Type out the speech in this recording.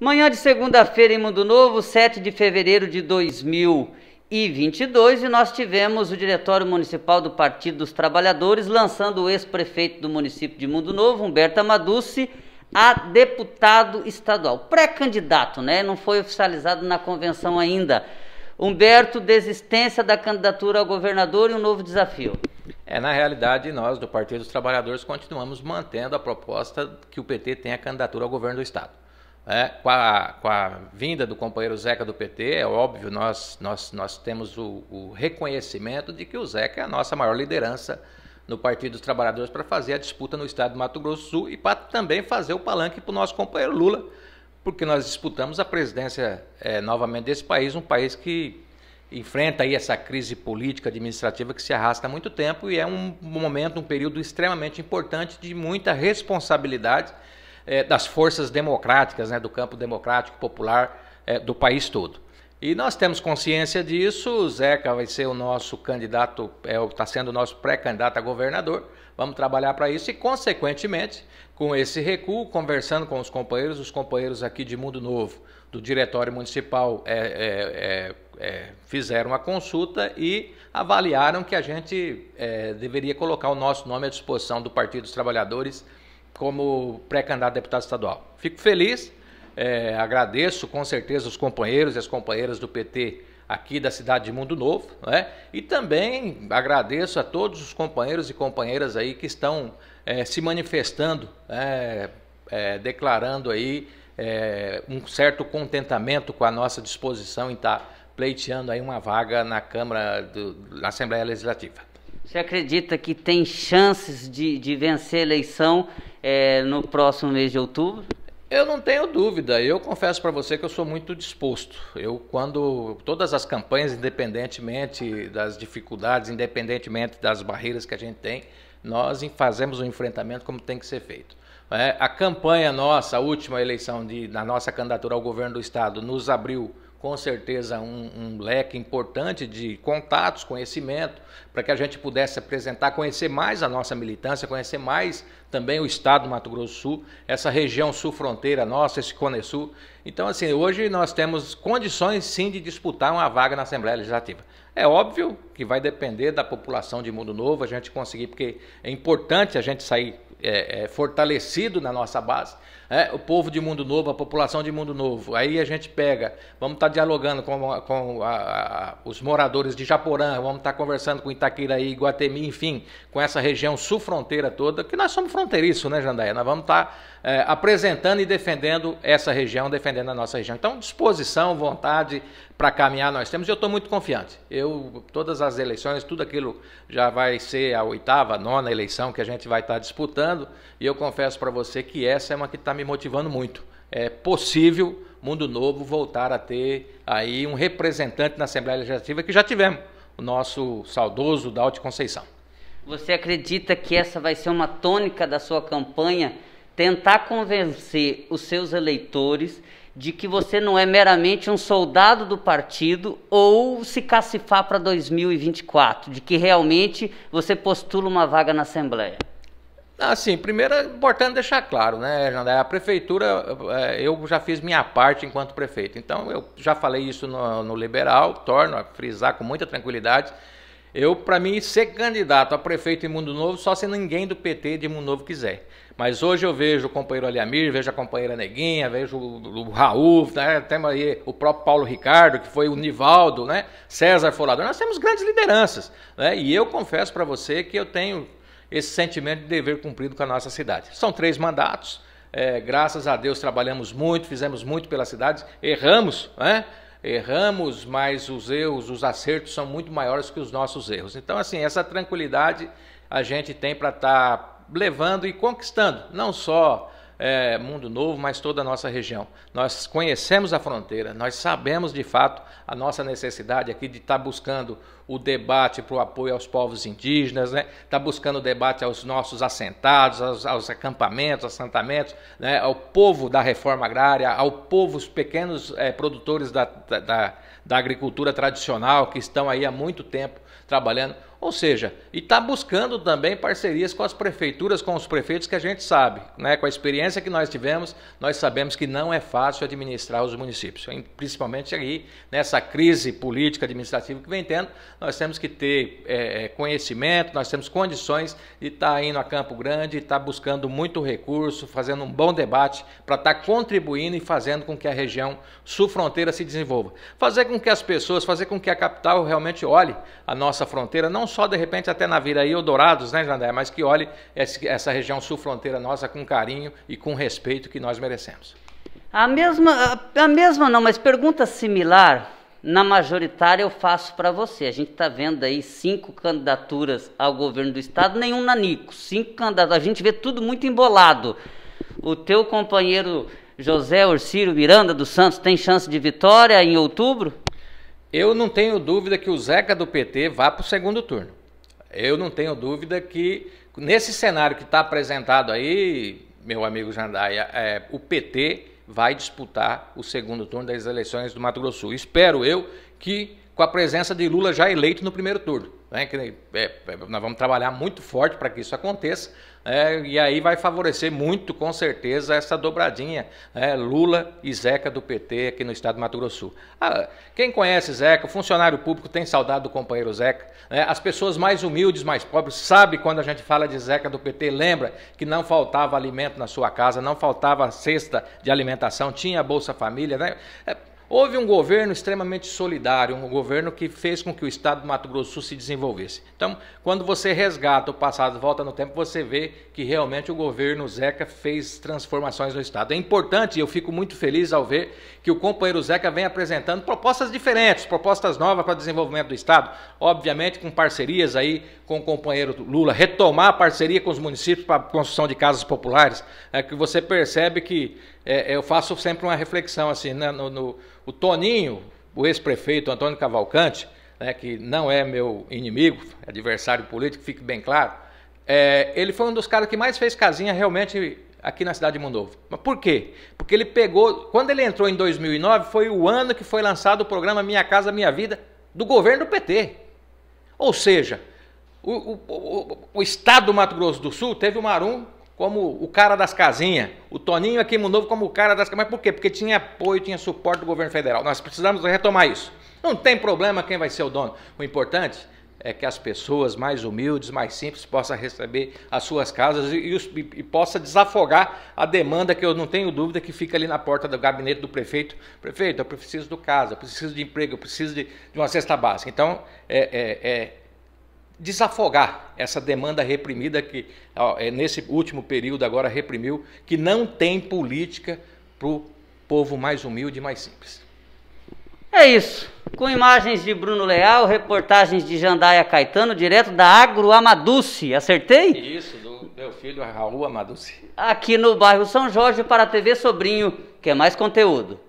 Manhã de segunda-feira em Mundo Novo, 7 de fevereiro de 2022, e nós tivemos o Diretório Municipal do Partido dos Trabalhadores lançando o ex-prefeito do município de Mundo Novo, Humberto Amaduce, a deputado estadual. Pré-candidato, né? Não foi oficializado na convenção ainda. Humberto, desistência da candidatura ao governador e um novo desafio. É, na realidade, nós do Partido dos Trabalhadores continuamos mantendo a proposta que o PT tenha candidatura ao governo do Estado. É, com, a, com, a, vinda do companheiro Zeca do PT, é óbvio, nós, nós, nós temos o, o reconhecimento de que o Zeca é a nossa maior liderança no Partido dos Trabalhadores para fazer a disputa no estado do Mato Grosso do Sul e para também fazer o palanque para o nosso companheiro Lula, porque nós disputamos a presidência é, novamente desse país, um país que enfrenta aí essa crise política administrativa que se arrasta há muito tempo e é um momento, um período extremamente importante de muita responsabilidade é, das forças democráticas, né, do campo democrático popular é, do país todo. E nós temos consciência disso, o Zeca vai ser o nosso candidato, é, está é, sendo o nosso pré-candidato a governador, vamos trabalhar para isso e, consequentemente, com esse recuo, conversando com os companheiros, os companheiros aqui de Mundo Novo, do Diretório Municipal, é, é, é, é fizeram a consulta e avaliaram que a gente deveria colocar o nosso nome à disposição do Partido dos Trabalhadores como pré-candidato a deputado estadual. Fico feliz, é, agradeço com certeza os companheiros e as companheiras do PT aqui da cidade de Mundo Novo, né? E também agradeço a todos os companheiros e companheiras aí que estão é, se manifestando, é, é, declarando aí é, um certo contentamento com a nossa disposição em estar tá pleiteando aí uma vaga na Câmara, do, na Assembleia Legislativa. Você acredita que tem chances de, de vencer a eleição é, no próximo mês de outubro? Eu não tenho dúvida. Eu confesso para você que eu sou muito disposto. Eu, quando todas as campanhas, independentemente das dificuldades, independentemente das barreiras que a gente tem, nós fazemos o um enfrentamento como tem que ser feito. É, a campanha nossa, a última eleição de, da nossa candidatura ao governo do Estado, nos abriu com certeza um, um leque importante de contatos, conhecimento, para que a gente pudesse apresentar, conhecer mais a nossa militância, conhecer mais também o estado do Mato Grosso do Sul, essa região sul fronteira nossa, esse Cone Sul. Então, assim, hoje nós temos condições sim de disputar uma vaga na Assembleia Legislativa. É óbvio que vai depender da população de Mundo Novo, a gente conseguir, porque é importante a gente sair é, é, fortalecido na nossa base. É, o povo de Mundo Novo, a população de Mundo Novo. Aí a gente pega, vamos estar tá dialogando com, com a, a, os moradores de Japorã, vamos estar tá conversando com Itaquiraí, Guatemi, enfim, com essa região sul-fronteira toda, que nós somos fronteiriço, né, Jandaia? Nós vamos estar tá, é, apresentando e defendendo essa região, defendendo a nossa região. Então, disposição, vontade para caminhar nós temos e eu estou muito confiante. Eu, todas as eleições, tudo aquilo já vai ser a oitava, nona eleição que a gente vai estar tá disputando e eu confesso para você que essa é uma que está me motivando muito. É possível Mundo Novo voltar a ter aí um representante na Assembleia Legislativa que já tivemos, o nosso saudoso Dalti Conceição. Você acredita que essa vai ser uma tônica da sua campanha? Tentar convencer os seus eleitores de que você não é meramente um soldado do partido ou se cacifar para 2024, de que realmente você postula uma vaga na Assembleia? Assim, primeiro é importante deixar claro, né, A prefeitura, é, eu já fiz minha parte enquanto prefeito. Então, eu já falei isso no, no Liberal, torno a frisar com muita tranquilidade eu, para mim, ser candidato a prefeito em Mundo Novo só se ninguém do PT de Mundo Novo quiser. Mas hoje eu vejo o companheiro Aliamir, vejo a companheira Neguinha, vejo o, o Raul, né? temos aí o próprio Paulo Ricardo, que foi o Nivaldo, né? César Folador. Nós temos grandes lideranças. Né? E eu confesso para você que eu tenho esse sentimento de dever cumprido com a nossa cidade. São três mandatos. É, graças a Deus trabalhamos muito, fizemos muito pela cidade, erramos, né? erramos, mas os erros, os acertos são muito maiores que os nossos erros. Então, assim, essa tranquilidade a gente tem para estar tá levando e conquistando, não só é, Mundo Novo, mas toda a nossa região. Nós conhecemos a fronteira, nós sabemos de fato a nossa necessidade aqui de estar tá buscando o debate para o apoio aos povos indígenas, né? Está buscando o debate aos nossos assentados, aos, aos acampamentos, assentamentos, né? ao povo da reforma agrária, ao povo, os pequenos é, produtores da, da, da agricultura tradicional que estão aí há muito tempo trabalhando ou seja, e está buscando também parcerias com as prefeituras, com os prefeitos que a gente sabe, né? com a experiência que nós tivemos, nós sabemos que não é fácil administrar os municípios, principalmente aí nessa crise política administrativa que vem tendo, nós temos que ter é, é conhecimento, nós temos condições de estar tá indo a Campo Grande, estar tá buscando muito recurso, fazendo um bom debate para estar tá contribuindo e fazendo com que a região sul fronteira se desenvolva, fazer com que as pessoas, fazer com que a capital realmente olhe a nossa fronteira não só de repente até na Viraí ou Dourados, né, Jandé? Mas que olhe essa região sul-fronteira nossa com carinho e com respeito que nós merecemos. A mesma, a mesma não, mas pergunta similar, na majoritária eu faço para você. A gente está vendo aí cinco candidaturas ao governo do Estado, nenhum nanico. Cinco candidaturas, a gente vê tudo muito embolado. O teu companheiro José Orcírio Miranda dos Santos tem chance de vitória em outubro? Eu não tenho dúvida que o Zeca do PT vá para o segundo turno. Eu não tenho dúvida que, nesse cenário que está apresentado aí, meu amigo Jandaia, é, é, o PT vai disputar o segundo turno das eleições do Mato Grosso. Espero eu que com a presença de Lula já eleito no primeiro turno. Né, que, é, é, nós vamos trabalhar muito forte para que isso aconteça, é, e aí vai favorecer muito, com certeza, essa dobradinha é, Lula e Zeca do PT aqui no estado do Mato Grosso Sul. Ah, quem conhece Zeca, o funcionário público tem saudade do companheiro Zeca, né, as pessoas mais humildes, mais pobres, sabe quando a gente fala de Zeca do PT, lembra que não faltava alimento na sua casa, não faltava cesta de alimentação, tinha Bolsa Família, né? É, Houve um governo extremamente solidário, um governo que fez com que o estado do Mato Grosso Sul se desenvolvesse. Então, quando você resgata o passado, volta no tempo, você vê que realmente o governo Zeca fez transformações no estado. É importante, e eu fico muito feliz ao ver que o companheiro Zeca vem apresentando propostas diferentes, propostas novas para o desenvolvimento do estado, obviamente com parcerias aí com o companheiro Lula, retomar a parceria com os municípios para a construção de casas populares, é que você percebe que é, é, eu faço sempre uma reflexão assim, né, no, no, o Toninho, o ex-prefeito Antônio Cavalcante, né, que não é meu inimigo, é adversário político, fique bem claro, é, ele foi um dos caras que mais fez casinha realmente aqui na cidade de Mundo Mas por quê? Porque ele pegou, quando ele entrou em 2009, foi o ano que foi lançado o programa Minha Casa Minha Vida do governo do PT. Ou seja, o, o, o, o estado do Mato Grosso do Sul teve o Marum como o cara das casinhas. O Toninho aqui é Queimo Novo como o cara das casinhas. Mas por quê? Porque tinha apoio, tinha suporte do governo federal. Nós precisamos retomar isso. Não tem problema quem vai ser o dono. O importante é que as pessoas mais humildes, mais simples, possam receber as suas casas e, e, e possa desafogar a demanda que eu não tenho dúvida que fica ali na porta do gabinete do prefeito. Prefeito, eu preciso do casa, eu preciso de emprego, eu preciso de, de uma cesta básica. Então, é, é, é desafogar essa demanda reprimida que, é, nesse último período, agora reprimiu, que não tem política para o povo mais humilde e mais simples. É isso. Com imagens de Bruno Leal, reportagens de Jandaia Caetano, direto da Agro Amaduce. Acertei? Isso, do meu filho Raul Amaduce. Aqui no bairro São Jorge, para a TV Sobrinho, que é mais conteúdo.